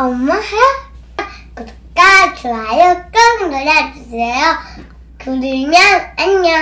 엄마 하야 구독과 좋아요 꼭 눌러주세요. 그러면 안녕.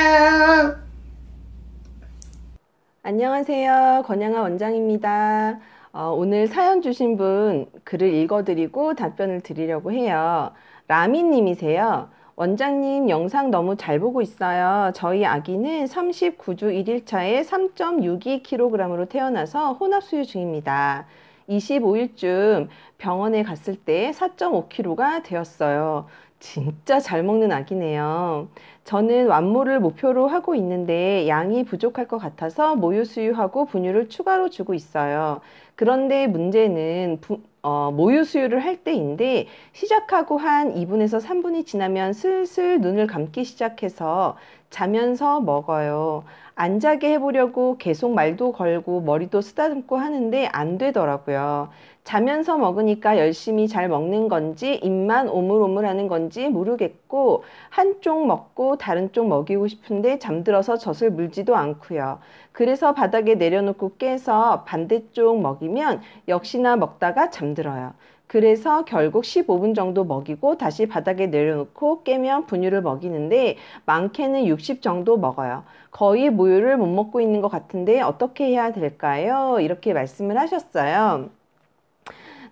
안녕하세요. 권양아 원장입니다. 어, 오늘 사연 주신 분 글을 읽어드리고 답변을 드리려고 해요. 라미님이세요. 원장님 영상 너무 잘 보고 있어요. 저희 아기는 39주 1일차에 3.62kg으로 태어나서 혼합 수유 중입니다. 25일쯤 병원에 갔을 때 4.5kg가 되었어요. 진짜 잘 먹는 아기네요. 저는 완모를 목표로 하고 있는데 양이 부족할 것 같아서 모유 수유하고 분유를 추가로 주고 있어요. 그런데 문제는 부, 어, 모유 수유를 할 때인데 시작하고 한 2분에서 3분이 지나면 슬슬 눈을 감기 시작해서 자면서 먹어요. 안 자게 해보려고 계속 말도 걸고 머리도 쓰다듬고 하는데 안 되더라고요. 자면서 먹으니까 열심히 잘 먹는 건지 입만 오물오물하는 건지 모르겠고 한쪽 먹고 다른 쪽 먹이고 싶은데 잠들어서 젖을 물지도 않고요. 그래서 바닥에 내려놓고 깨서 반대쪽 먹이면 역시나 먹다가 잠들어요. 그래서 결국 15분 정도 먹이고 다시 바닥에 내려놓고 깨면 분유를 먹이는데 많게는 60 정도 먹어요. 거의 모유를 못 먹고 있는 것 같은데 어떻게 해야 될까요? 이렇게 말씀을 하셨어요.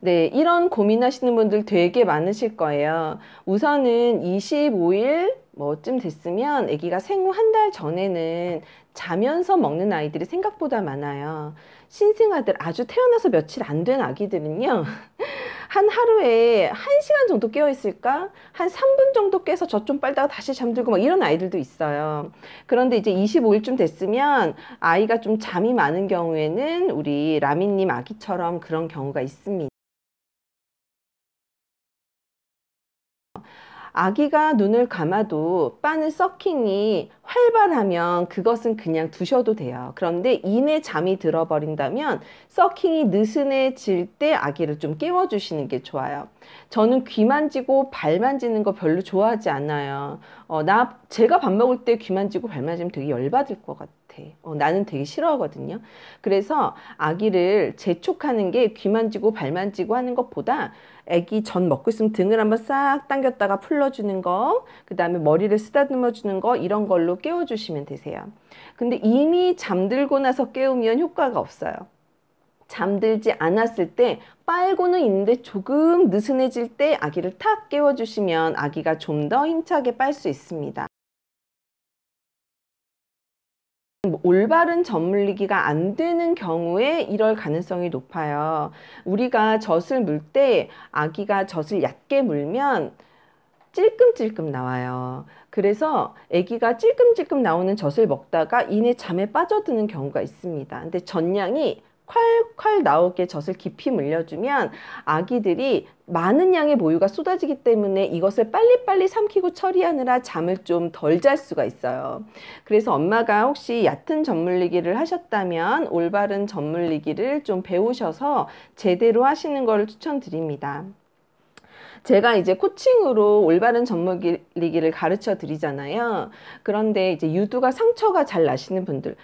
네, 이런 고민하시는 분들 되게 많으실 거예요. 우선은 25일 뭐쯤 됐으면 아기가 생후 한 달 전에는 자면서 먹는 아이들이 생각보다 많아요. 신생아들 아주 태어나서 며칠 안 된 아기들은요. 한 하루에 한시간 정도 깨어 있을까? 한 3분 정도 깨서 저 좀 빨다가 다시 잠들고 막 이런 아이들도 있어요. 그런데 이제 25일쯤 됐으면 아이가 좀 잠이 많은 경우에는 우리 라미님 아기처럼 그런 경우가 있습니다. 아기가 눈을 감아도 빠는 서킹이 활발하면 그것은 그냥 두셔도 돼요. 그런데 이내 잠이 들어버린다면 서킹이 느슨해질 때 아기를 좀 깨워주시는 게 좋아요. 저는 귀 만지고 발 만지는 거 별로 좋아하지 않아요. 어, 나 제가 밥 먹을 때 귀 만지고 발 만지면 되게 열받을 것 같아요. 같아. 어, 나는 되게 싫어하거든요. 그래서 아기를 재촉하는 게귀 만지고 발 만지고 하는 것보다 아기 전 먹고 있으면 등을 한번 싹 당겼다가 풀러주는 거, 그 다음에 머리를 쓰다듬어 주는 거, 이런 걸로 깨워주시면 되세요. 근데 이미 잠들고 나서 깨우면 효과가 없어요. 잠들지 않았을 때 빨고는 있는데 조금 느슨해질 때 아기를 탁 깨워주시면 아기가 좀 더 힘차게 빨 수 있습니다. 뭐 올바른 젖물리기가 안 되는 경우에 이럴 가능성이 높아요. 우리가 젖을 물 때 아기가 젖을 얕게 물면 찔끔찔끔 나와요. 그래서 아기가 찔끔찔끔 나오는 젖을 먹다가 이내 잠에 빠져드는 경우가 있습니다. 근데 젖량이 콸콸 나오게 젖을 깊이 물려주면 아기들이 많은 양의 모유가 쏟아지기 때문에 이것을 빨리빨리 삼키고 처리하느라 잠을 좀 덜 잘 수가 있어요. 그래서 엄마가 혹시 얕은 젖물리기를 하셨다면 올바른 젖물리기를 좀 배우셔서 제대로 하시는 걸 추천드립니다. 제가 이제 코칭으로 올바른 젖물리기를 가르쳐 드리잖아요. 그런데 이제 유두가 상처가 잘 나시는 분들,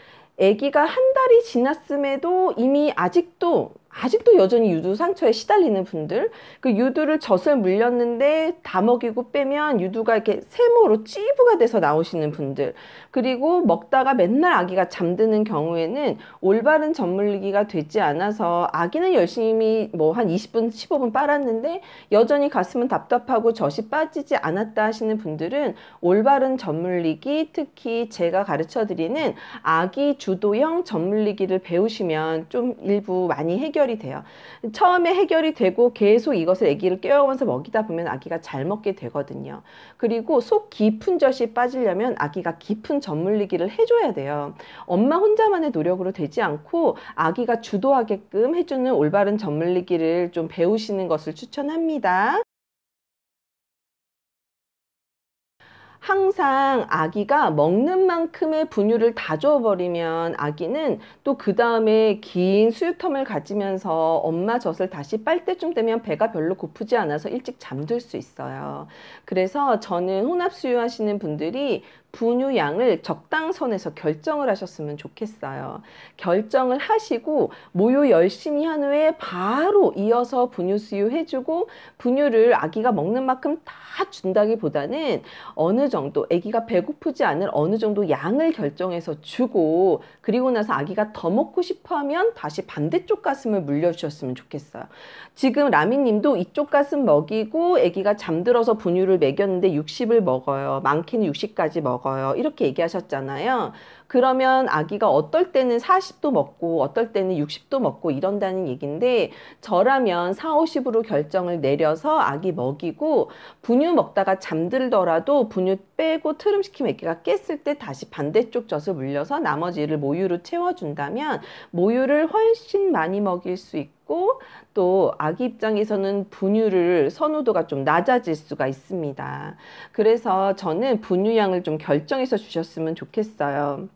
아기가 한 지났음에도 이미 아직도 아직도 여전히 유두 상처에 시달리는 분들 그 유두를 젖을 물렸는데 다 먹이고 빼면 유두가 이렇게 세모로 찌부가 돼서 나오시는 분들 그리고 먹다가 맨날 아기가 잠드는 경우에는 올바른 젖물리기가 되지 않아서 아기는 열심히 뭐 한 20분 15분 빨았는데 여전히 가슴은 답답하고 젖이 빠지지 않았다 하시는 분들은 올바른 젖물리기 특히 제가 가르쳐 드리는 아기 주도형 젖물리기를 배우시면 좀 일부 많이 해결 해결이 돼요. 처음에 해결이 되고 계속 이것을 아기를 깨워면서 먹이다 보면 아기가 잘 먹게 되거든요. 그리고 속 깊은 젖이 빠지려면 아기가 깊은 젖물리기를 해줘야 돼요. 엄마 혼자만의 노력으로 되지 않고 아기가 주도하게끔 해주는 올바른 젖물리기를 좀 배우시는 것을 추천합니다. 항상 아기가 먹는 만큼의 분유를 다 줘버리면 아기는 또 그 다음에 긴 수유텀을 가지면서 엄마 젖을 다시 빨 때쯤 되면 배가 별로 고프지 않아서 일찍 잠들 수 있어요. 그래서 저는 혼합 수유하시는 분들이 분유양을 적당선에서 결정을 하셨으면 좋겠어요. 결정을 하시고 모유 열심히 한 후에 바로 이어서 분유 수유해주고 분유를 아기가 먹는 만큼 다 준다기보다는 어느 정도 아기가 배고프지 않을 어느 정도 양을 결정해서 주고 그리고 나서 아기가 더 먹고 싶어하면 다시 반대쪽 가슴을 물려주셨으면 좋겠어요. 지금 라미님도 이쪽 가슴 먹이고 아기가 잠들어서 분유를 먹였는데 60을 먹어요. 많게는 60까지 먹어요. 먹어요. 이렇게 얘기하셨잖아요. 그러면 아기가 어떨 때는 40도 먹고 어떨 때는 60도 먹고 이런다는 얘기인데 저라면 4, 50으로 결정을 내려서 아기 먹이고 분유 먹다가 잠들더라도 분유 빼고 트름시키면 아기가 깼을 때 다시 반대쪽 젖을 물려서 나머지를 모유로 채워준다면 모유를 훨씬 많이 먹일 수 있고 있고 또 아기 입장에서는 분유를 선호도가 좀 낮아질 수가 있습니다. 그래서 저는 분유양을좀 결정해서 주셨으면 좋겠어요.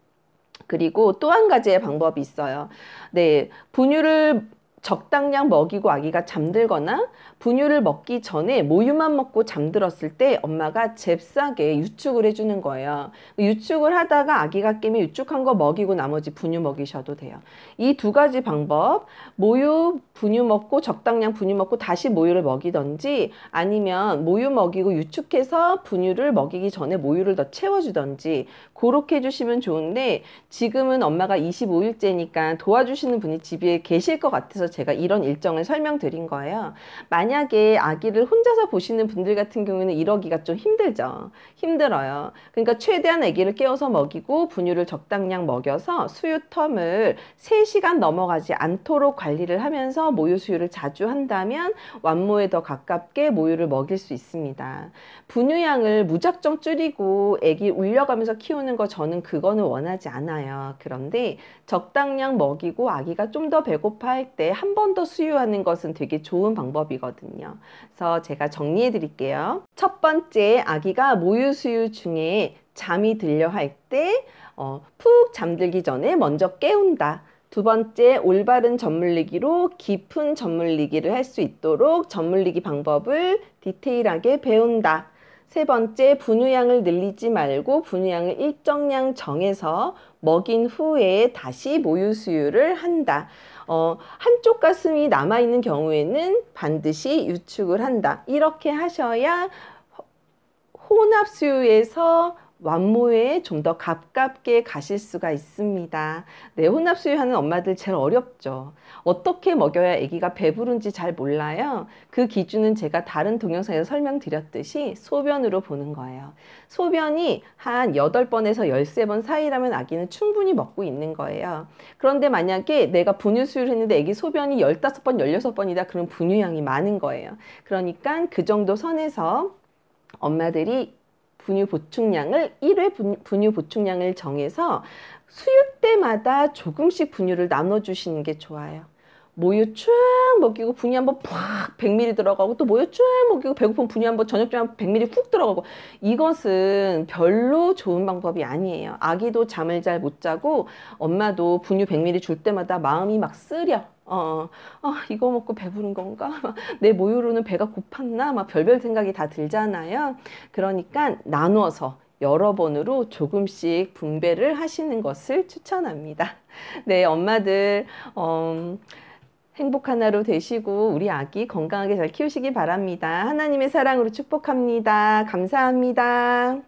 그리고 또 한 가지의 방법이 있어요. 네, 분유를 적당량 먹이고 아기가 잠들거나 분유를 먹기 전에 모유만 먹고 잠들었을 때 엄마가 잽싸게 유축을 해주는 거예요. 유축을 하다가 아기가 깨면 유축한 거 먹이고 나머지 분유 먹이셔도 돼요. 이 두 가지 방법, 모유, 분유 먹고 적당량 분유 먹고 다시 모유를 먹이던지 아니면 모유 먹이고 유축해서 분유를 먹이기 전에 모유를 더 채워주던지 그렇게 해주시면 좋은데 지금은 엄마가 25일째니까 도와주시는 분이 집에 계실 것 같아서 제가 이런 일정을 설명드린 거예요. 만약에 아기를 혼자서 보시는 분들 같은 경우에는 이러기가 좀 힘들죠. 힘들어요. 그러니까 최대한 아기를 깨워서 먹이고 분유를 적당량 먹여서 수유 텀을 3시간 넘어가지 않도록 관리를 하면서 모유 수유를 자주 한다면 완모에 더 가깝게 모유를 먹일 수 있습니다. 분유양을 무작정 줄이고 아기 울려가면서 키우는 거 저는 그거는 원하지 않아요. 그런데 적당량 먹이고 아기가 좀 더 배고파할 때 한번더 수유하는 것은 되게 좋은 방법이거든요. 그래서 제가 정리해 드릴게요. 첫 번째 아기가 모유 수유 중에 잠이 들려 할때 어, 푹 잠들기 전에 먼저 깨운다. 두 번째 올바른 전물리기로 깊은 전물리기를 할 수 있도록 전물리기 방법을 디테일하게 배운다. 세 번째 분유량을 늘리지 말고 분유량을 일정량 정해서 먹인 후에 다시 모유 수유를 한다. 어, 한쪽 가슴이 남아있는 경우에는 반드시 유축을 한다. 이렇게 하셔야 혼합 수유에서 완모에 좀 더 가깝게 가실 수가 있습니다. 네, 혼합 수유하는 엄마들 제일 어렵죠. 어떻게 먹여야 아기가 배부른지 잘 몰라요. 그 기준은 제가 다른 동영상에서 설명드렸듯이 소변으로 보는 거예요. 소변이 한 8번에서 13번 사이라면 아기는 충분히 먹고 있는 거예요. 그런데 만약에 내가 분유 수유를 했는데 아기 소변이 15번, 16번이다. 그럼 분유량이 많은 거예요. 그러니까 그 정도 선에서 엄마들이 분유 보충량을 1회 분유 보충량을 정해서 수유 때마다 조금씩 분유를 나눠주시는 게 좋아요. 모유 쭉 먹이고 분유 한번 팍 100ml 들어가고 또 모유 쭉 먹이고 배고픈 분유 한번 저녁쯤 한 100ml 푹 들어가고 이것은 별로 좋은 방법이 아니에요. 아기도 잠을 잘 못 자고 엄마도 분유 100ml 줄 때마다 마음이 막 쓰려. 어, 어 이거 먹고 배부른 건가? 내 모유로는 배가 고팠나? 막 별별 생각이 다 들잖아요. 그러니까 나누어서 여러 번으로 조금씩 분배를 하시는 것을 추천합니다. 네, 엄마들, 어, 행복 한하루 되시고 우리 아기 건강하게 잘 키우시기 바랍니다. 하나님의 사랑으로 축복합니다. 감사합니다.